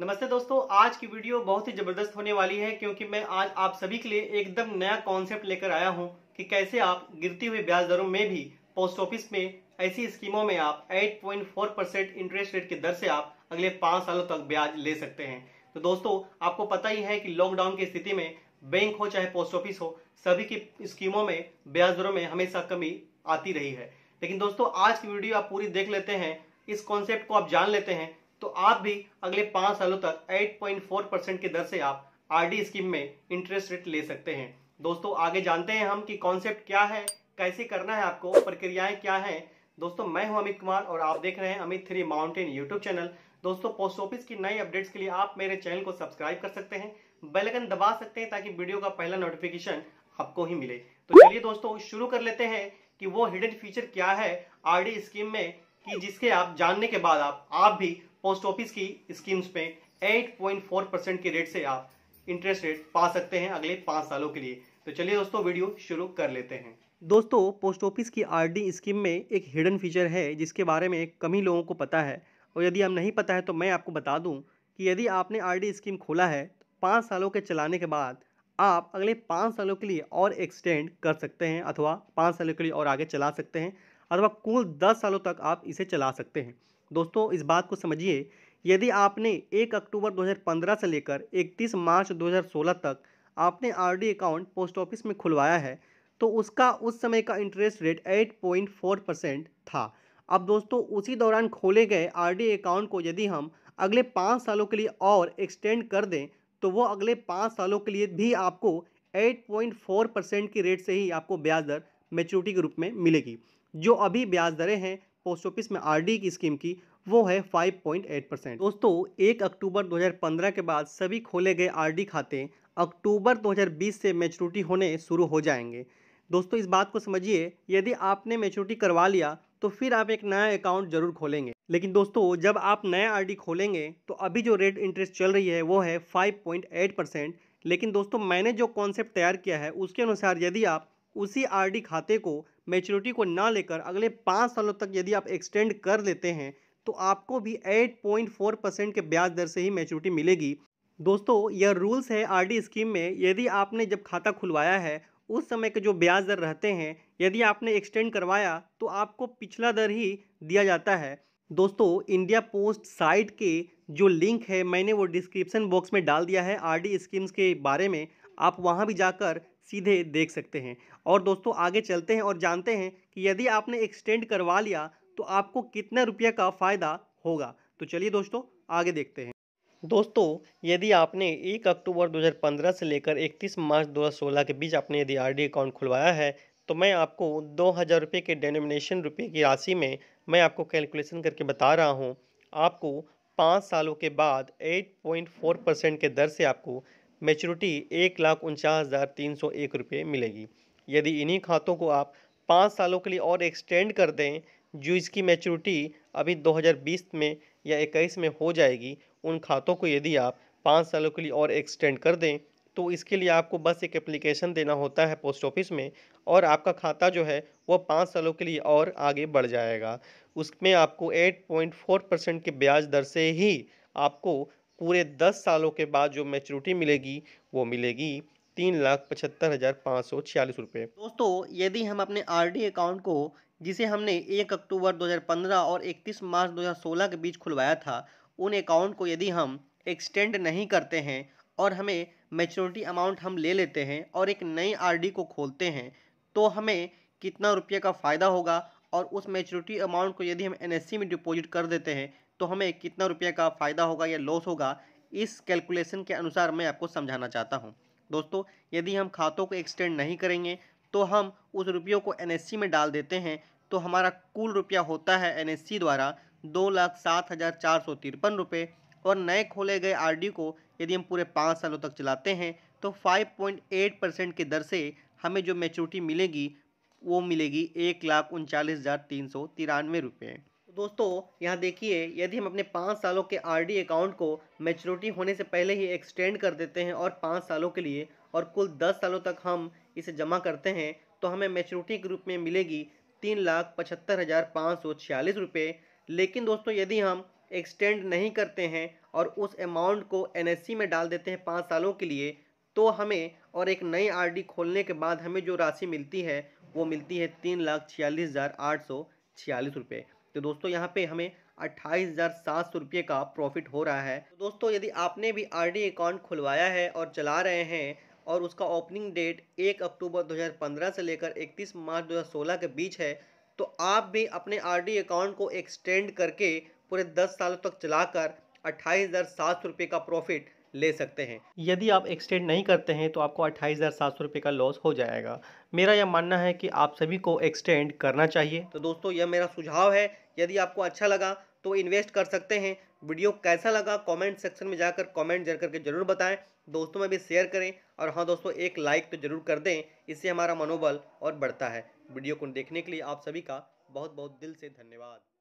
नमस्ते दोस्तों आज की वीडियो बहुत ही ज़बरदस्त होने वाली है क्योंकि मैं आज आप सभी के लिए एकदम नया कॉन्सेप्ट लेकर आया हूं कि कैसे आप गिरती हुई ब्याज दरों में भी पोस्ट ऑफिस में ऐसी स्कीमों में आप 8.4 परसेंट इंटरेस्ट रेट की दर से आप अगले पाँच सालों तक ब्याज ले सकते हैं तो दोस्तों आपको पता ही है कि लॉकडाउन की स्थिति में बैंक हो चाहे पोस्ट ऑफिस हो सभी की स्कीमों में ब्याज दरों में हमेशा कमी आती रही है लेकिन दोस्तों आज की वीडियो आप पूरी देख लेते हैं इस कॉन्सेप्ट को आप जान लेते हैं तो आप भी अगले पांच सालों तक 8.4 परसेंट की दर से आप आरडी स्कीम में इंटरेस्ट रेट ले सकते हैं दोस्तों आगे जानते हैं हम कि कॉन्सेप्ट क्या है कैसे करना है आपको प्रक्रियाएं क्या है दोस्तों मैं हूं अमित कुमार और आप देख रहे हैं Amit three mountain YouTube channel दोस्तों पोस्ट ऑफिस की नई अपडेट्स के लिए आप मेरे चैनल को सब्सक्राइब कर सकते हैं बेलकन दबा सकते हैं ताकि वीडियो का पहला नोटिफिकेशन आपको ही मिले तो चलिए दोस्तों शुरू कर लेते हैं कि वो हिडन फीचर क्या है आरडी स्कीम में कि जिसके आप जानने के बाद आप आप भी पोस्ट ऑफिस की स्कीम्स पे 8.4 परसेंट के रेट से आप इंटरेस्ट रेट पा सकते हैं अगले पाँच सालों के लिए तो चलिए दोस्तों वीडियो शुरू कर लेते हैं दोस्तों पोस्ट ऑफिस की आरडी स्कीम में एक हिडन फीचर है जिसके बारे में कम ही लोगों को पता है और यदि हम नहीं पता है तो मैं आपको बता दूँ कि यदि आपने आर स्कीम खोला है तो पाँच सालों के चलाने के बाद आप अगले पाँच सालों के लिए और एक्सटेंड कर सकते हैं अथवा पाँच सालों के लिए और आगे चला सकते हैं अथवा कुल दस सालों तक आप इसे चला सकते हैं दोस्तों इस बात को समझिए यदि आपने 1 अक्टूबर 2015 से लेकर 31 मार्च 2016 तक आपने आरडी अकाउंट पोस्ट ऑफिस में खुलवाया है तो उसका उस समय का इंटरेस्ट रेट 8.4 परसेंट था अब दोस्तों उसी दौरान खोले गए आरडी अकाउंट को यदि हम अगले पाँच सालों के लिए और एक्सटेंड कर दें तो वो अगले पाँच सालों के लिए भी आपको 8.4 परसेंट की रेट से ही आपको ब्याज दर मेच्योरिटी के रूप में मिलेगी जो अभी ब्याज दरें हैं पोस्ट ऑफिस में आरडी की स्कीम की वो है 5.8 परसेंट दोस्तों एक अक्टूबर 2015 के बाद सभी खोले गए आरडी खाते अक्टूबर 2020 से मेचोरिटी होने शुरू हो जाएंगे दोस्तों इस बात को समझिए यदि आपने मेचोरिटी करवा लिया तो फिर आप एक नया अकाउंट जरूर खोलेंगे लेकिन दोस्तों जब आप नया आर खोलेंगे तो अभी जो रेट इंटरेस्ट चल रही है वो है फाइव परसेंट लेकिन दोस्तों मैंने जो कॉन्सेप्ट तैयार किया है उसके अनुसार यदि आप उसी आरडी खाते को मेच्योरिटी को ना लेकर अगले पाँच सालों तक यदि आप एक्सटेंड कर लेते हैं तो आपको भी 8.4 परसेंट के ब्याज दर से ही मेच्योरिटी मिलेगी दोस्तों यह रूल्स है आरडी स्कीम में यदि आपने जब खाता खुलवाया है उस समय के जो ब्याज दर रहते हैं यदि आपने एक्सटेंड करवाया तो आपको पिछला दर ही दिया जाता है दोस्तों इंडिया पोस्ट साइट के जो लिंक है मैंने वो डिस्क्रिप्शन बॉक्स में डाल दिया है आरडी स्कीम्स के बारे में आप वहाँ भी जाकर सीधे देख सकते हैं और दोस्तों आगे चलते हैं और जानते हैं कि यदि आपने एक्सटेंड करवा लिया तो आपको कितने रुपये का फ़ायदा होगा तो चलिए दोस्तों आगे देखते हैं दोस्तों यदि आपने 1 अक्टूबर 2015 से लेकर 31 मार्च 2016 के बीच आपने यदि आर अकाउंट खुलवाया है तो मैं आपको दो हज़ार रुपये के डेनोमिनेशन रुपये की राशि में मैं आपको कैलकुलेशन करके बता रहा हूँ आपको पाँच सालों के बाद 8.4 परसेंट के दर से आपको मेचोरिटी एक लाख उनचास हज़ार तीन सौ एक रुपये मिलेगी यदि इन्हीं खातों को आप पाँच सालों के लिए और एक्सटेंड कर दें जो इसकी मेचोरिटी अभी 2020 में या इक्कीस में हो जाएगी उन खातों को यदि आप पाँच सालों के लिए और एक्सटेंड कर दें तो इसके लिए आपको बस एक एप्लीकेशन देना होता है पोस्ट ऑफिस में और आपका खाता जो है वह पाँच सालों के लिए और आगे बढ़ जाएगा उसमें आपको 8.4 परसेंट के ब्याज दर से ही आपको पूरे दस सालों के बाद जो मैच्योरिटी मिलेगी वो मिलेगी तीन लाख पचहत्तर हज़ार पाँच सौ छियालीस रुपये दोस्तों यदि हम अपने आरडी अकाउंट को जिसे हमने एक अक्टूबर 2015 और 31 मार्च 2016 के बीच खुलवाया था उन अकाउंट को यदि हम एक्सटेंड नहीं करते हैं और हमें मेच्योरिटी अमाउंट हम ले लेते हैं और एक नई आर को खोलते हैं तो हमें कितना रुपये का फ़ायदा होगा और उस मेच्योरिटी अमाउंट को यदि हम एन में डिपॉजिट कर देते हैं तो हमें कितना रुपये का फ़ायदा होगा या लॉस होगा इस कैलकुलेशन के अनुसार मैं आपको समझाना चाहता हूँ दोस्तों यदि हम खातों को एक्सटेंड नहीं करेंगे तो हम उस रुपयों को एन में डाल देते हैं तो हमारा कुल रुपया होता है एन द्वारा दो लाख सात हज़ार चार सौ तिरपन रुपये और नए खोले गए आरडी को यदि हम पूरे पाँच सालों तक चलाते हैं तो 5.8 परसेंट की दर से हमें जो मेचोरिटी मिलेगी वो मिलेगी एक लाख उनचालीस हज़ार तीन सौ तिरानवे रुपये दोस्तों यहाँ देखिए यदि हम अपने पाँच सालों के आरडी अकाउंट को मेचोरिटी होने से पहले ही एक्सटेंड कर देते हैं और पाँच सालों के लिए और कुल दस सालों तक हम इसे जमा करते हैं तो हमें मेचोरिटी के रूप में मिलेगी तीन लाख पचहत्तर हज़ार पाँच सौ छियालीस रुपये लेकिन दोस्तों यदि हम एक्सटेंड नहीं करते हैं और उस अमाउंट को एन में डाल देते हैं पाँच सालों के लिए तो हमें और एक नई आर खोलने के बाद हमें जो राशि मिलती है वो मिलती है तीन लाख छियालीस हज़ार आठ सौ छियालीस रुपये तो दोस्तों यहाँ पे हमें अट्ठाईस हज़ार सात सौ रुपये का प्रॉफिट हो रहा है तो दोस्तों यदि आपने भी आरडी अकाउंट खुलवाया है और चला रहे हैं और उसका ओपनिंग डेट एक अक्टूबर 2015 से लेकर 31 मार्च 2016 के बीच है तो आप भी अपने आरडी अकाउंट को एक्सटेंड करके पूरे 10 सालों तक चलाकर अट्ठाईस हज़ार सात सौ रुपये का प्रॉफिट ले सकते हैं यदि आप एक्सटेंड नहीं करते हैं तो आपको अट्ठाईस हज़ार सात सौ रुपये का लॉस हो जाएगा मेरा यह मानना है कि आप सभी को एक्सटेंड करना चाहिए तो दोस्तों यह मेरा सुझाव है यदि आपको अच्छा लगा तो इन्वेस्ट कर सकते हैं वीडियो कैसा लगा कमेंट सेक्शन में जाकर कमेंट जर करके ज़रूर बताएं दोस्तों में भी शेयर करें और हाँ दोस्तों एक लाइक तो ज़रूर कर दें इससे हमारा मनोबल और बढ़ता है वीडियो को देखने के लिए आप सभी का बहुत बहुत दिल से धन्यवाद